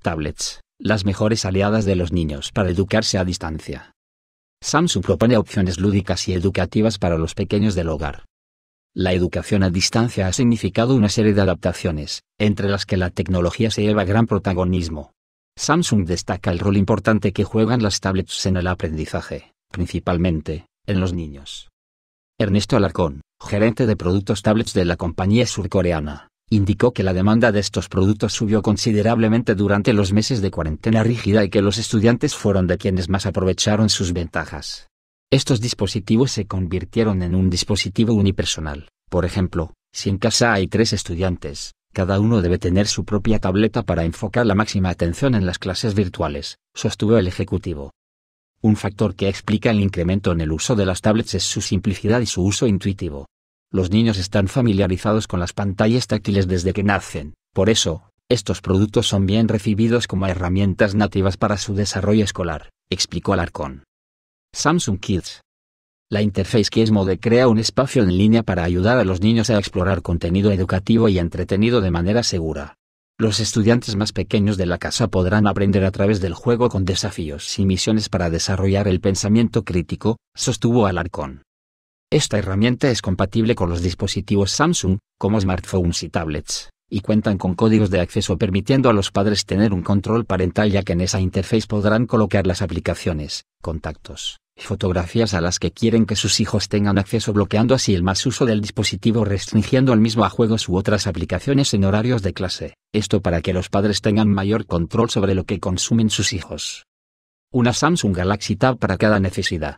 tablets, las mejores aliadas de los niños para educarse a distancia. Samsung propone opciones lúdicas y educativas para los pequeños del hogar. La educación a distancia ha significado una serie de adaptaciones, entre las que la tecnología se lleva gran protagonismo. Samsung destaca el rol importante que juegan las tablets en el aprendizaje, principalmente, en los niños. Ernesto Alarcón, gerente de productos tablets de la compañía surcoreana, indicó que la demanda de estos productos subió considerablemente durante los meses de cuarentena rígida y que los estudiantes fueron de quienes más aprovecharon sus ventajas. Estos dispositivos se convirtieron en un dispositivo unipersonal. Por ejemplo, si en casa hay tres estudiantes, cada uno debe tener su propia tableta para enfocar la máxima atención en las clases virtuales, sostuvo el Ejecutivo. Un factor que explica el incremento en el uso de las tablets es su simplicidad y su uso intuitivo. Los niños están familiarizados con las pantallas táctiles desde que nacen, por eso, estos productos son bien recibidos como herramientas nativas para su desarrollo escolar, explicó Alarcón. Samsung Kids. La interface mode crea un espacio en línea para ayudar a los niños a explorar contenido educativo y entretenido de manera segura. Los estudiantes más pequeños de la casa podrán aprender a través del juego con desafíos y misiones para desarrollar el pensamiento crítico, sostuvo Alarcón. Esta herramienta es compatible con los dispositivos Samsung, como smartphones y tablets, y cuentan con códigos de acceso permitiendo a los padres tener un control parental ya que en esa interfaz podrán colocar las aplicaciones, contactos, fotografías a las que quieren que sus hijos tengan acceso bloqueando así el más uso del dispositivo restringiendo el mismo a juegos u otras aplicaciones en horarios de clase, esto para que los padres tengan mayor control sobre lo que consumen sus hijos. Una Samsung Galaxy Tab para cada necesidad.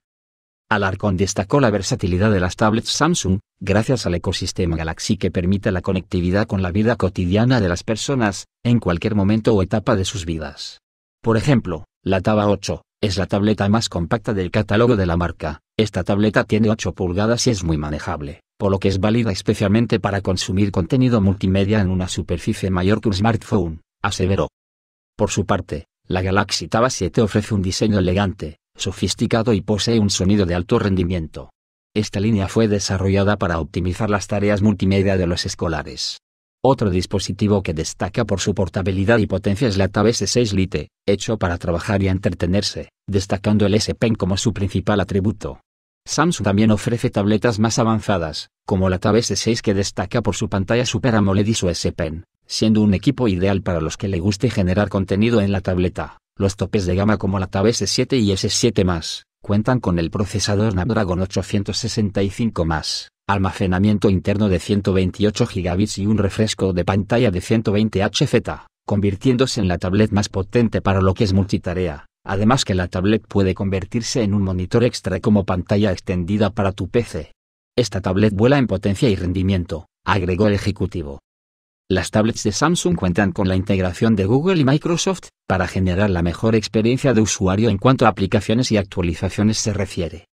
Alarcón destacó la versatilidad de las tablets Samsung, gracias al ecosistema Galaxy que permite la conectividad con la vida cotidiana de las personas, en cualquier momento o etapa de sus vidas. Por ejemplo, la Taba 8, es la tableta más compacta del catálogo de la marca, esta tableta tiene 8 pulgadas y es muy manejable, por lo que es válida especialmente para consumir contenido multimedia en una superficie mayor que un smartphone, aseveró. Por su parte, la Galaxy Taba 7 ofrece un diseño elegante, sofisticado y posee un sonido de alto rendimiento. Esta línea fue desarrollada para optimizar las tareas multimedia de los escolares. Otro dispositivo que destaca por su portabilidad y potencia es la Tab S6 Lite, hecho para trabajar y entretenerse, destacando el S-Pen como su principal atributo. Samsung también ofrece tabletas más avanzadas, como la Tab S6 que destaca por su pantalla Super AMOLED y su S-Pen, siendo un equipo ideal para los que le guste generar contenido en la tableta. Los topes de gama como la Tab S7 y S7+, cuentan con el procesador Snapdragon 865+, almacenamiento interno de 128 GB y un refresco de pantalla de 120 Hz, convirtiéndose en la tablet más potente para lo que es multitarea. Además que la tablet puede convertirse en un monitor extra como pantalla extendida para tu PC. Esta tablet vuela en potencia y rendimiento, agregó el ejecutivo. Las tablets de Samsung cuentan con la integración de Google y Microsoft, para generar la mejor experiencia de usuario en cuanto a aplicaciones y actualizaciones se refiere.